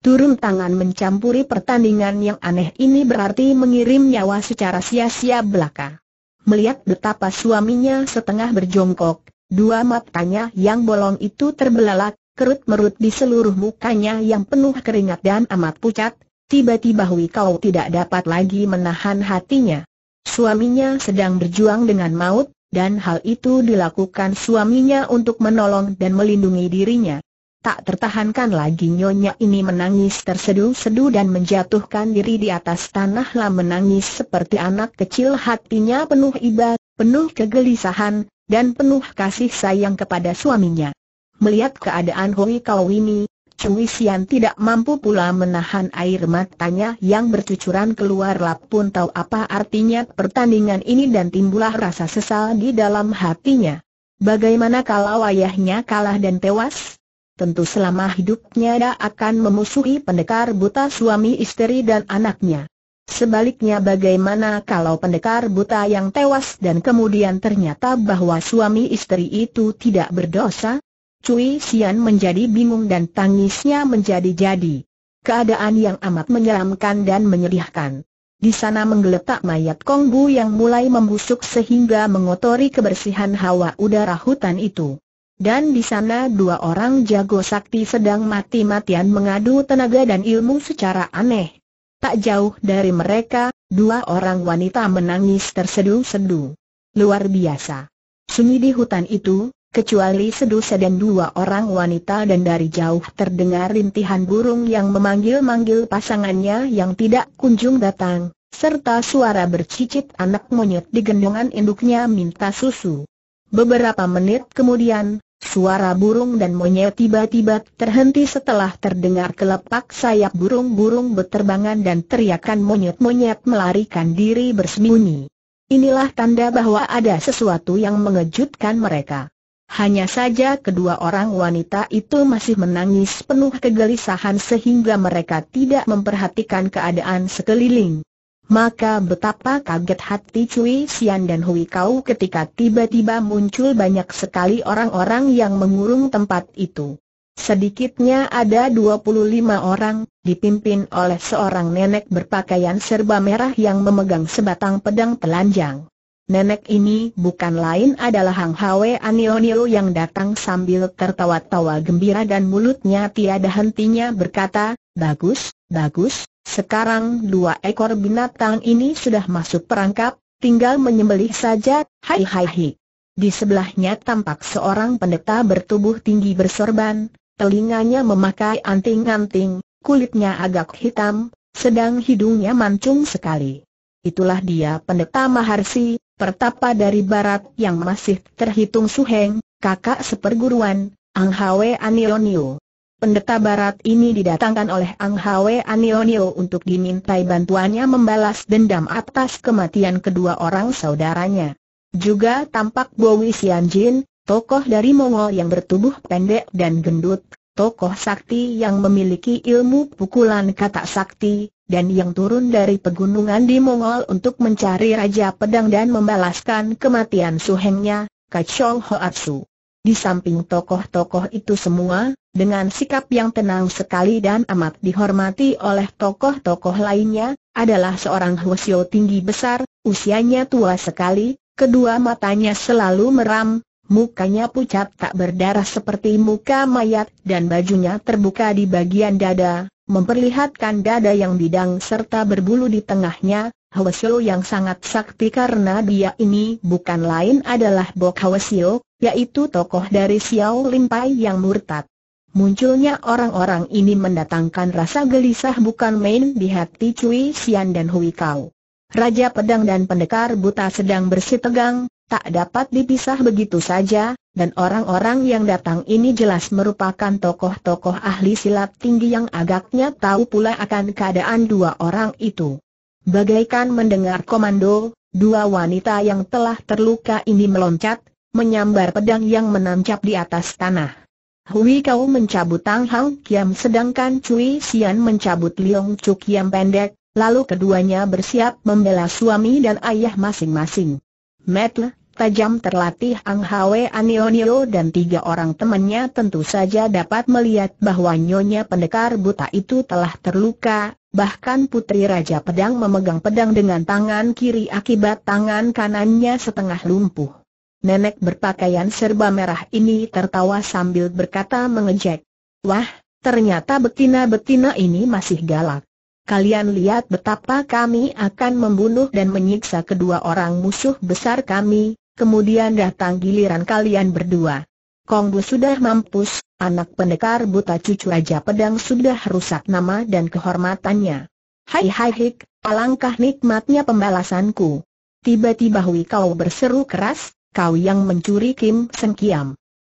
Turun tangan mencampuri pertandingan yang aneh ini berarti mengirim nyawa secara sia-sia belaka. Melihat betapa suaminya setengah berjongkok, dua matanya yang bolong itu terbelalak, kerut-merut di seluruh mukanya yang penuh keringat dan amat pucat, tiba-tiba Hui Kau tidak dapat lagi menahan hatinya. Suaminya sedang berjuang dengan maut, dan hal itu dilakukan suaminya untuk menolong dan melindungi dirinya. Tak tertahankan lagi nyonya ini menangis tersedu-sedu dan menjatuhkan diri di atas tanah lah menangis seperti anak kecil hatinya penuh iba, penuh kegelisahan, dan penuh kasih sayang kepada suaminya. Melihat keadaan Hui ini, Cui Xian tidak mampu pula menahan air matanya yang bercucuran keluar pun tahu apa artinya pertandingan ini dan timbulah rasa sesal di dalam hatinya. Bagaimana kalau ayahnya kalah dan tewas? Tentu selama hidupnya dia akan memusuhi pendekar buta suami istri dan anaknya. Sebaliknya bagaimana kalau pendekar buta yang tewas dan kemudian ternyata bahwa suami istri itu tidak berdosa? Cui Sian menjadi bingung dan tangisnya menjadi jadi. Keadaan yang amat menyeramkan dan menyedihkan. Di sana menggeletak mayat Kong Bu yang mulai membusuk sehingga mengotori kebersihan hawa udara hutan itu. Dan di sana dua orang jago sakti sedang mati-matian mengadu tenaga dan ilmu secara aneh. Tak jauh dari mereka, dua orang wanita menangis terseduh-seduh. Luar biasa. Sunyi di hutan itu, Kecuali sedusa dan dua orang wanita dan dari jauh terdengar rintihan burung yang memanggil-manggil pasangannya yang tidak kunjung datang, serta suara bercicit anak monyet di gendongan induknya minta susu. Beberapa menit kemudian, Suara burung dan monyet tiba-tiba terhenti setelah terdengar kelepak sayap burung-burung berterbangan dan teriakan monyet-monyet melarikan diri bersembunyi. Inilah tanda bahwa ada sesuatu yang mengejutkan mereka. Hanya saja kedua orang wanita itu masih menangis penuh kegelisahan sehingga mereka tidak memperhatikan keadaan sekeliling. Maka betapa kaget hati Cui Xian dan Hui Kau ketika tiba-tiba muncul banyak sekali orang-orang yang mengurung tempat itu. Sedikitnya ada 25 orang, dipimpin oleh seorang nenek berpakaian serba merah yang memegang sebatang pedang telanjang nenek ini bukan lain adalah Hang Hwe Anionio yang datang sambil tertawa-tawa gembira dan mulutnya tiada hentinya berkata, Bagus, bagus, sekarang dua ekor binatang ini sudah masuk perangkap, tinggal menyembelih saja, hai hai hai. Di sebelahnya tampak seorang pendeta bertubuh tinggi bersorban, telinganya memakai anting-anting, kulitnya agak hitam, sedang hidungnya mancung sekali. Itulah dia pendeta Maharsi, pertapa dari barat yang masih terhitung suheng, kakak seperguruan, Ang Hwe Anionio. Pendeta barat ini didatangkan oleh Ang Hwe Anionio untuk dimintai bantuannya membalas dendam atas kematian kedua orang saudaranya. Juga tampak Bowi Jin, tokoh dari Mongol yang bertubuh pendek dan gendut, tokoh sakti yang memiliki ilmu pukulan kata sakti, dan yang turun dari pegunungan di Mongol untuk mencari Raja Pedang dan membalaskan kematian suhengnya, Kacong Hoatsu. Di samping tokoh-tokoh itu semua, dengan sikap yang tenang sekali dan amat dihormati oleh tokoh-tokoh lainnya, adalah seorang Huosio tinggi besar, usianya tua sekali, kedua matanya selalu meram, mukanya pucat tak berdarah seperti muka mayat dan bajunya terbuka di bagian dada, memperlihatkan dada yang bidang serta berbulu di tengahnya, Hwasyo yang sangat sakti karena dia ini bukan lain adalah Bok Hwasyo, yaitu tokoh dari Xiao Pai yang murtad. Munculnya orang-orang ini mendatangkan rasa gelisah bukan main di hati Cui Xian dan Hui Kau. Raja Pedang dan Pendekar Buta sedang bersitegang, tak dapat dipisah begitu saja, dan orang-orang yang datang ini jelas merupakan tokoh-tokoh ahli silat tinggi yang agaknya tahu pula akan keadaan dua orang itu. Bagaikan mendengar komando, dua wanita yang telah terluka ini meloncat, menyambar pedang yang menancap di atas tanah. Hui Kau mencabut Tang Hang Kiam sedangkan Cui Xian mencabut Liong Chu Kiam pendek, lalu keduanya bersiap membela suami dan ayah masing-masing. Metle, tajam terlatih Ang Hwe Anionio dan tiga orang temannya tentu saja dapat melihat bahwa nyonya pendekar buta itu telah terluka, bahkan putri Raja Pedang memegang pedang dengan tangan kiri akibat tangan kanannya setengah lumpuh. Nenek berpakaian serba merah ini tertawa sambil berkata mengejek. Wah, ternyata betina-betina ini masih galak. Kalian lihat betapa kami akan membunuh dan menyiksa kedua orang musuh besar kami, kemudian datang giliran kalian berdua. Kongbu sudah mampus, anak pendekar buta cucu aja pedang sudah rusak nama dan kehormatannya. Hai hai hik, alangkah nikmatnya pembalasanku. Tiba-tiba Hui kau berseru keras, kau yang mencuri Kim Sen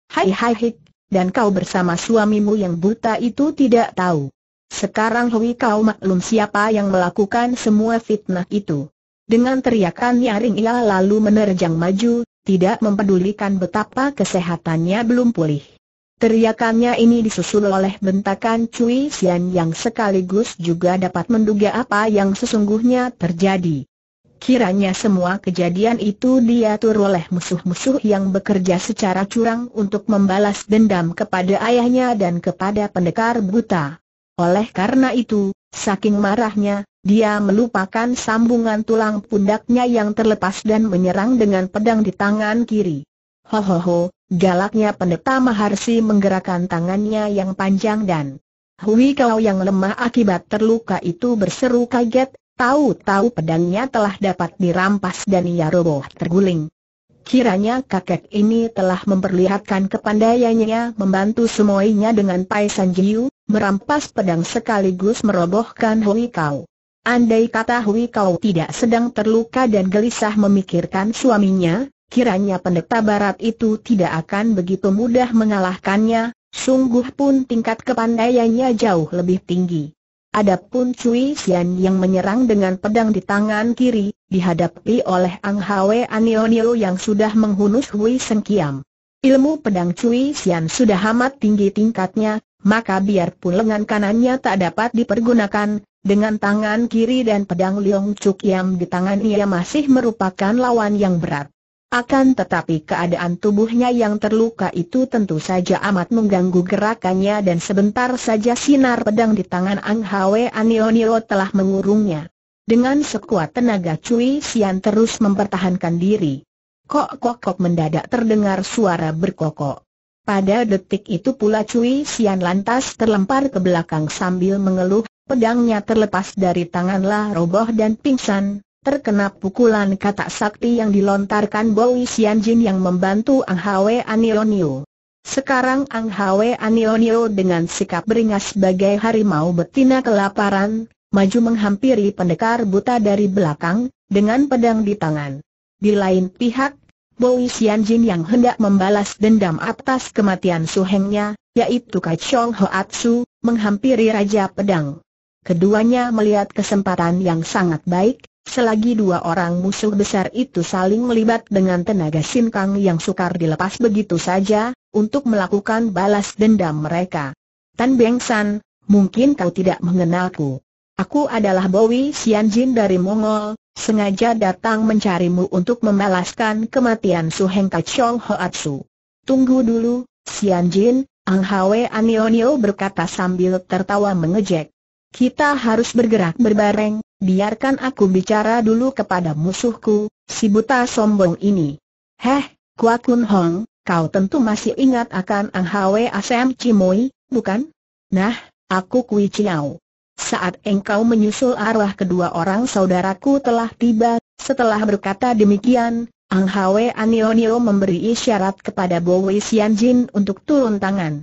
Hai hai hik, dan kau bersama suamimu yang buta itu tidak tahu. Sekarang Hui kau maklum siapa yang melakukan semua fitnah itu. Dengan teriakan nyaring ia lalu menerjang maju, tidak mempedulikan betapa kesehatannya belum pulih. Teriakannya ini disusul oleh bentakan Cui Xian yang sekaligus juga dapat menduga apa yang sesungguhnya terjadi. Kiranya semua kejadian itu diatur oleh musuh-musuh yang bekerja secara curang untuk membalas dendam kepada ayahnya dan kepada pendekar buta. Oleh karena itu, saking marahnya, dia melupakan sambungan tulang pundaknya yang terlepas dan menyerang dengan pedang di tangan kiri. Ho ho ho, galaknya pendeta Maharsi menggerakkan tangannya yang panjang dan Hui Kau yang lemah akibat terluka itu berseru kaget, tahu-tahu pedangnya telah dapat dirampas dan ia roboh terguling. Kiranya kakek ini telah memperlihatkan kepandaiannya membantu semuanya dengan Pai San Jiu, merampas pedang sekaligus merobohkan Hui Kau. Andai kata Hui Kau tidak sedang terluka dan gelisah memikirkan suaminya, kiranya pendeta barat itu tidak akan begitu mudah mengalahkannya, sungguh pun tingkat kepandaiannya jauh lebih tinggi. Adapun Cui Xian yang menyerang dengan pedang di tangan kiri, dihadapi oleh Ang Hwe Anionio yang sudah menghunus Hui Seng Kiam. Ilmu pedang Cui Xian sudah amat tinggi tingkatnya, maka biarpun lengan kanannya tak dapat dipergunakan, dengan tangan kiri dan pedang Leong Chuk Yam di tangan ia masih merupakan lawan yang berat. Akan tetapi keadaan tubuhnya yang terluka itu tentu saja amat mengganggu gerakannya dan sebentar saja sinar pedang di tangan Ang Hwe Anionio telah mengurungnya. Dengan sekuat tenaga Cui Sian terus mempertahankan diri. Kok kok kok mendadak terdengar suara berkokok. Pada detik itu pula Cui Sian lantas terlempar ke belakang sambil mengeluh, pedangnya terlepas dari tangan roboh dan pingsan, Terkena pukulan kata sakti yang dilontarkan Bowie Sianjin yang membantu Ang Hwe Anionio. Sekarang Ang Hwe Anionio dengan sikap beringas sebagai harimau betina kelaparan, maju menghampiri pendekar buta dari belakang, dengan pedang di tangan. Di lain pihak, Bowie Sianjin yang hendak membalas dendam atas kematian suhengnya, yaitu Kachong Hoatsu, menghampiri Raja Pedang. Keduanya melihat kesempatan yang sangat baik, Selagi dua orang musuh besar itu saling melibat dengan tenaga sinkang yang sukar dilepas begitu saja, untuk melakukan balas dendam mereka. Tan Beng San, mungkin kau tidak mengenalku. Aku adalah Bowie Jin dari Mongol, sengaja datang mencarimu untuk membalaskan kematian Su Heng Kachong Hoatsu. Tunggu dulu, Jin, Ang Hwe Anionio berkata sambil tertawa mengejek. Kita harus bergerak berbareng, biarkan aku bicara dulu kepada musuhku, si buta sombong ini. Heh, Kua Kun Hong, kau tentu masih ingat akan Ang Hwe Asem Cimoy, bukan? Nah, aku Kui Chiao. Saat engkau menyusul arwah kedua orang saudaraku telah tiba, setelah berkata demikian, Ang Hwe Anionio memberi isyarat kepada Bo Wei Xianjin untuk turun tangan.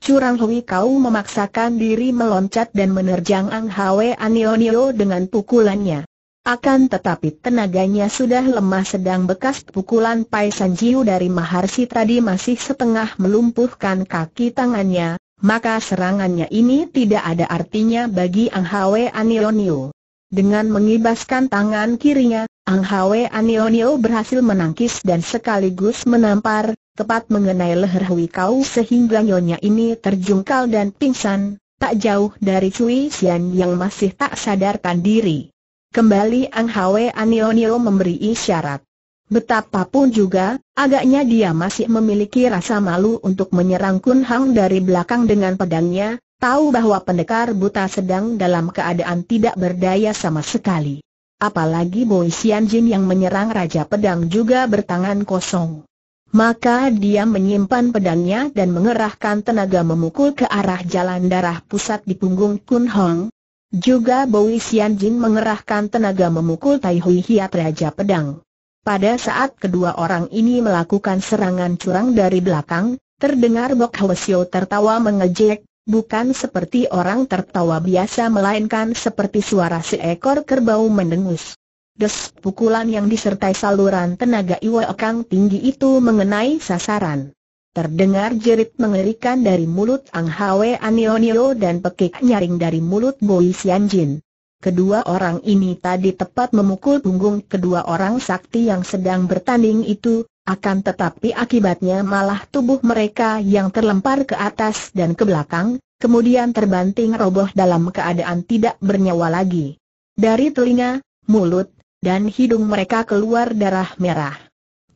Curang Hui Kau memaksakan diri meloncat dan menerjang Ang Hwe Anionio dengan pukulannya. Akan tetapi tenaganya sudah lemah sedang bekas pukulan Pai Sanjiu dari Maharsi tadi masih setengah melumpuhkan kaki tangannya, maka serangannya ini tidak ada artinya bagi Ang Hwe Anionio. Dengan mengibaskan tangan kirinya, Ang Hwe Anionio berhasil menangkis dan sekaligus menampar, tepat mengenai leher Hui Kau sehingga nyonya ini terjungkal dan pingsan, tak jauh dari Cui Xian yang masih tak sadarkan diri. Kembali Ang Hwe Anionio memberi isyarat. Betapapun juga, agaknya dia masih memiliki rasa malu untuk menyerang Kun Hang dari belakang dengan pedangnya, tahu bahwa pendekar buta sedang dalam keadaan tidak berdaya sama sekali. Apalagi Boy jin yang menyerang Raja Pedang juga bertangan kosong. Maka dia menyimpan pedangnya dan mengerahkan tenaga memukul ke arah jalan darah pusat di punggung Kun Hong. Juga Bowi Xian Jin mengerahkan tenaga memukul Tai Hui Hiat Raja Pedang. Pada saat kedua orang ini melakukan serangan curang dari belakang, terdengar Bok Hwasyo tertawa mengejek, bukan seperti orang tertawa biasa melainkan seperti suara seekor kerbau mendengus. Des pukulan yang disertai saluran tenaga Iwa Kang tinggi itu mengenai sasaran. Terdengar jerit mengerikan dari mulut Ang Hwe Anionio dan pekik nyaring dari mulut Boi Jin. Kedua orang ini tadi tepat memukul punggung kedua orang sakti yang sedang bertanding itu, akan tetapi akibatnya malah tubuh mereka yang terlempar ke atas dan ke belakang, kemudian terbanting roboh dalam keadaan tidak bernyawa lagi. Dari telinga, mulut, dan hidung mereka keluar darah merah.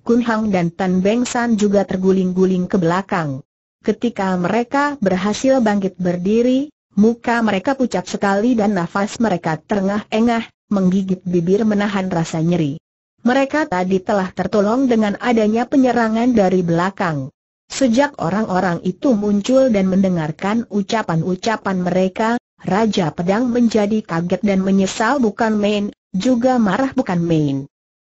Kun Hang dan Tan Beng San juga terguling-guling ke belakang. Ketika mereka berhasil bangkit berdiri, muka mereka pucat sekali dan nafas mereka terengah-engah, menggigit bibir menahan rasa nyeri. Mereka tadi telah tertolong dengan adanya penyerangan dari belakang. Sejak orang-orang itu muncul dan mendengarkan ucapan-ucapan mereka, Raja Pedang menjadi kaget dan menyesal bukan main, juga marah bukan main.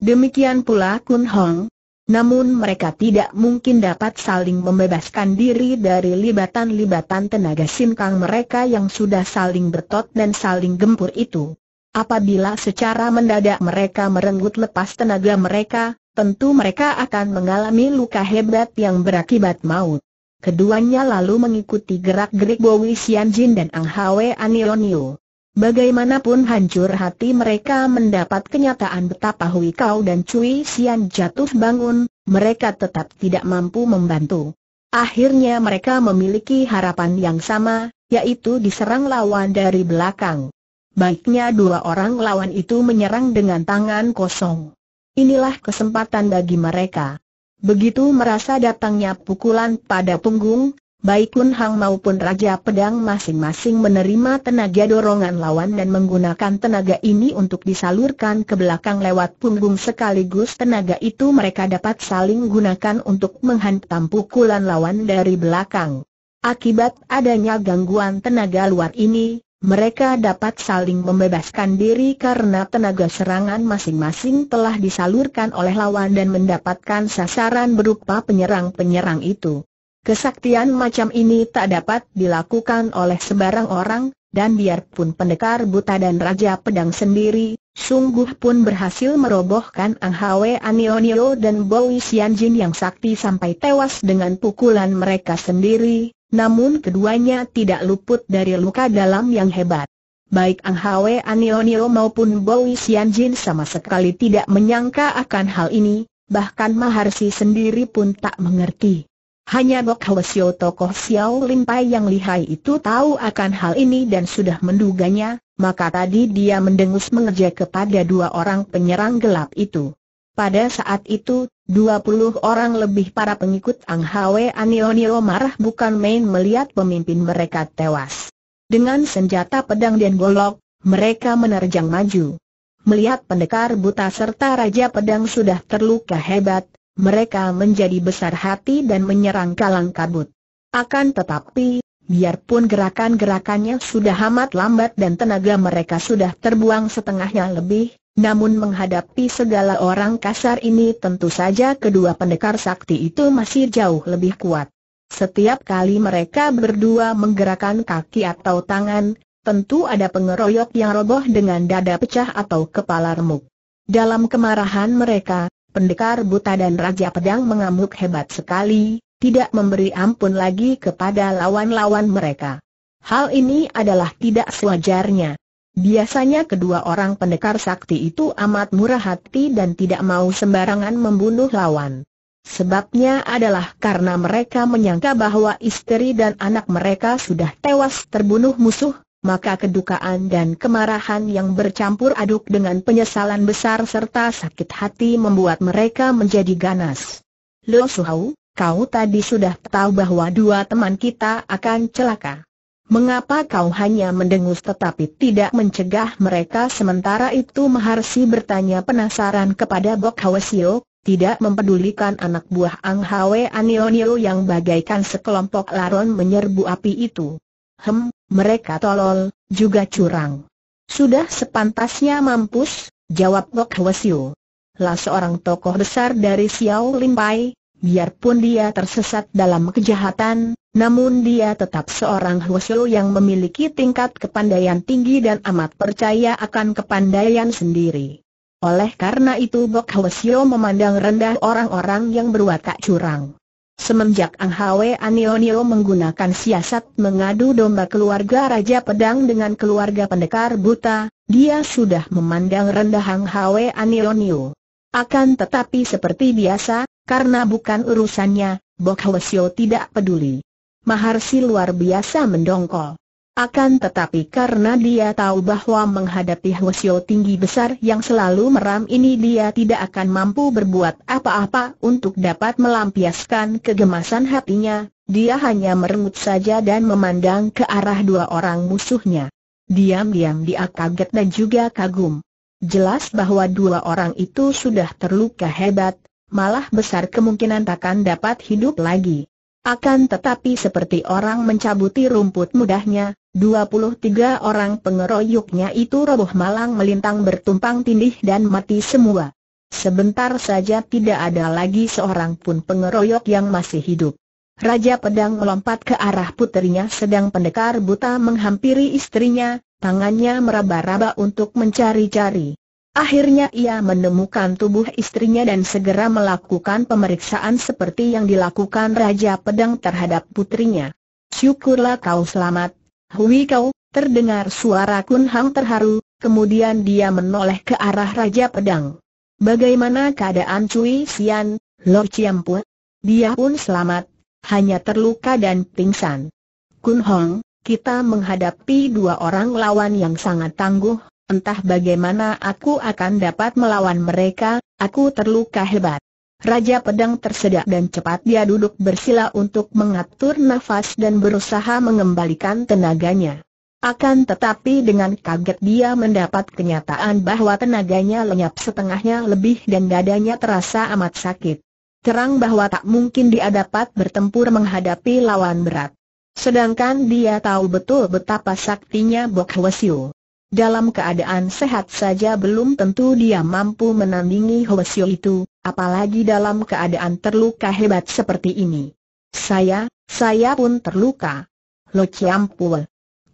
Demikian pula Kun Hong. Namun mereka tidak mungkin dapat saling membebaskan diri dari libatan-libatan tenaga sinkang mereka yang sudah saling bertot dan saling gempur itu. Apabila secara mendadak mereka merenggut lepas tenaga mereka, tentu mereka akan mengalami luka hebat yang berakibat maut. Keduanya lalu mengikuti gerak-gerik Bowi Jin dan Ang Hwe Anionio. Bagaimanapun hancur hati mereka mendapat kenyataan betapa Hui Kau dan Cui Xian jatuh bangun, mereka tetap tidak mampu membantu. Akhirnya mereka memiliki harapan yang sama, yaitu diserang lawan dari belakang. Baiknya dua orang lawan itu menyerang dengan tangan kosong. Inilah kesempatan bagi mereka. Begitu merasa datangnya pukulan pada punggung, baik Kun Hang maupun Raja Pedang masing-masing menerima tenaga dorongan lawan dan menggunakan tenaga ini untuk disalurkan ke belakang lewat punggung sekaligus tenaga itu mereka dapat saling gunakan untuk menghantam pukulan lawan dari belakang. Akibat adanya gangguan tenaga luar ini, mereka dapat saling membebaskan diri karena tenaga serangan masing-masing telah disalurkan oleh lawan dan mendapatkan sasaran berupa penyerang-penyerang itu. Kesaktian macam ini tak dapat dilakukan oleh sebarang orang, dan biarpun pendekar buta dan raja pedang sendiri, sungguh pun berhasil merobohkan Ang Hwe Anionio dan Bowi Jin yang sakti sampai tewas dengan pukulan mereka sendiri, namun keduanya tidak luput dari luka dalam yang hebat. Baik Ang Hwe Anionio maupun Bowi Jin sama sekali tidak menyangka akan hal ini, bahkan Maharsi sendiri pun tak mengerti. Hanya Bok Lesio tokoh Xiao Limpai yang lihai itu tahu akan hal ini dan sudah menduganya, maka tadi dia mendengus mengejek kepada dua orang penyerang gelap itu. Pada saat itu, dua puluh orang lebih para pengikut Ang Hwe Anionio marah bukan main melihat pemimpin mereka tewas. Dengan senjata pedang dan golok, mereka menerjang maju. Melihat pendekar buta serta raja pedang sudah terluka hebat, mereka menjadi besar hati dan menyerang kalang kabut. Akan tetapi, biarpun gerakan-gerakannya sudah amat lambat dan tenaga mereka sudah terbuang setengahnya lebih, namun menghadapi segala orang kasar ini tentu saja kedua pendekar sakti itu masih jauh lebih kuat. Setiap kali mereka berdua menggerakkan kaki atau tangan, tentu ada pengeroyok yang roboh dengan dada pecah atau kepala remuk. Dalam kemarahan mereka, Pendekar buta dan Raja Pedang mengamuk hebat sekali, tidak memberi ampun lagi kepada lawan-lawan mereka. Hal ini adalah tidak sewajarnya. Biasanya kedua orang pendekar sakti itu amat murah hati dan tidak mau sembarangan membunuh lawan. Sebabnya adalah karena mereka menyangka bahwa istri dan anak mereka sudah tewas terbunuh musuh, maka kedukaan dan kemarahan yang bercampur aduk dengan penyesalan besar serta sakit hati membuat mereka menjadi ganas. Lo Suhau, kau tadi sudah tahu bahwa dua teman kita akan celaka. Mengapa kau hanya mendengus tetapi tidak mencegah mereka sementara itu Maharsi bertanya penasaran kepada Bok Hawesio, tidak mempedulikan anak buah Ang Hwe Anionio yang bagaikan sekelompok laron menyerbu api itu. Hem, mereka tolol, juga curang. Sudah sepantasnya mampus, jawab Bok Hwasyo. Lah seorang tokoh besar dari Xiao Limpai, biarpun dia tersesat dalam kejahatan, namun dia tetap seorang Hwasyo yang memiliki tingkat kepandaian tinggi dan amat percaya akan kepandaian sendiri. Oleh karena itu Bok Hwasyo memandang rendah orang-orang yang berwatak curang. Semenjak Ang Hwe Anionio menggunakan siasat mengadu domba keluarga Raja Pedang dengan keluarga pendekar buta, dia sudah memandang rendah Ang Hwe Anionio. Akan tetapi seperti biasa, karena bukan urusannya, Bok Hwasyo tidak peduli. Maharsi luar biasa mendongkol. Akan tetapi karena dia tahu bahwa menghadapi Hwasyo tinggi besar yang selalu meram ini dia tidak akan mampu berbuat apa-apa untuk dapat melampiaskan kegemasan hatinya, dia hanya merengut saja dan memandang ke arah dua orang musuhnya. Diam-diam dia kaget dan juga kagum. Jelas bahwa dua orang itu sudah terluka hebat, malah besar kemungkinan takkan dapat hidup lagi. Akan tetapi seperti orang mencabuti rumput mudahnya, 23 orang pengeroyoknya itu roboh malang melintang bertumpang tindih dan mati semua. Sebentar saja tidak ada lagi seorang pun pengeroyok yang masih hidup. Raja pedang melompat ke arah putrinya, sedang pendekar buta menghampiri istrinya, tangannya meraba-raba untuk mencari-cari. Akhirnya ia menemukan tubuh istrinya dan segera melakukan pemeriksaan seperti yang dilakukan Raja Pedang terhadap putrinya. Syukurlah kau selamat, Hui kau, terdengar suara Kun Hang terharu, kemudian dia menoleh ke arah Raja Pedang. Bagaimana keadaan Cui Xian, Lo Chiampu? Dia pun selamat, hanya terluka dan pingsan. Kun Hong, kita menghadapi dua orang lawan yang sangat tangguh, entah bagaimana aku akan dapat melawan mereka, aku terluka hebat. Raja pedang tersedak dan cepat dia duduk bersila untuk mengatur nafas dan berusaha mengembalikan tenaganya. Akan tetapi dengan kaget dia mendapat kenyataan bahwa tenaganya lenyap setengahnya lebih dan dadanya terasa amat sakit. Terang bahwa tak mungkin dia dapat bertempur menghadapi lawan berat. Sedangkan dia tahu betul betapa saktinya Bok Hwasyu. Dalam keadaan sehat saja belum tentu dia mampu menandingi Hoesio itu, apalagi dalam keadaan terluka hebat seperti ini. Saya, saya pun terluka. Lo Chiampul.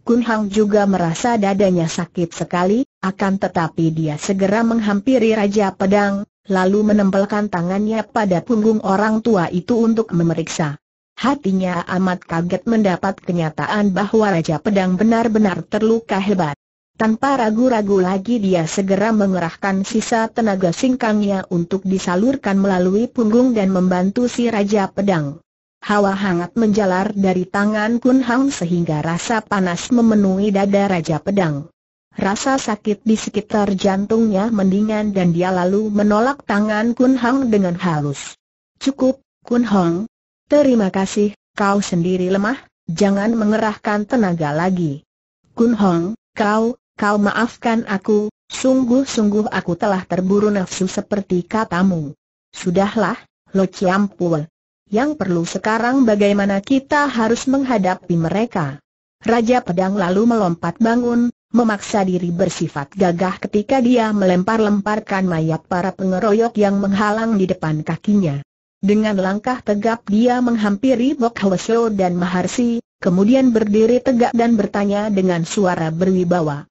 Kun Hang juga merasa dadanya sakit sekali, akan tetapi dia segera menghampiri Raja Pedang, lalu menempelkan tangannya pada punggung orang tua itu untuk memeriksa. Hatinya amat kaget mendapat kenyataan bahwa Raja Pedang benar-benar terluka hebat. Tanpa ragu-ragu lagi dia segera mengerahkan sisa tenaga singkangnya untuk disalurkan melalui punggung dan membantu si Raja Pedang. Hawa hangat menjalar dari tangan Kun Hang sehingga rasa panas memenuhi dada Raja Pedang. Rasa sakit di sekitar jantungnya mendingan dan dia lalu menolak tangan Kun Hang dengan halus. Cukup, Kun Hong. Terima kasih, kau sendiri lemah, jangan mengerahkan tenaga lagi. Kun Hong, kau, kau maafkan aku, sungguh-sungguh aku telah terburu nafsu seperti katamu. Sudahlah, Lo Ciampul. Yang perlu sekarang bagaimana kita harus menghadapi mereka. Raja Pedang lalu melompat bangun, memaksa diri bersifat gagah ketika dia melempar-lemparkan mayat para pengeroyok yang menghalang di depan kakinya. Dengan langkah tegap dia menghampiri Bok Hwasyo dan Maharsi, kemudian berdiri tegak dan bertanya dengan suara berwibawa.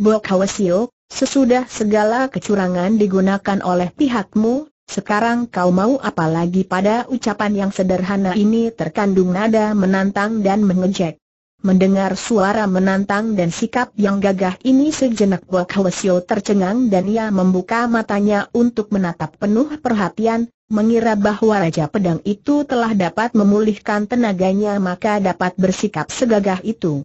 Bokawasio, sesudah segala kecurangan digunakan oleh pihakmu, sekarang kau mau apa lagi pada ucapan yang sederhana ini terkandung nada menantang dan mengejek. Mendengar suara menantang dan sikap yang gagah ini sejenak Bokawasio tercengang dan ia membuka matanya untuk menatap penuh perhatian, mengira bahwa Raja Pedang itu telah dapat memulihkan tenaganya maka dapat bersikap segagah itu.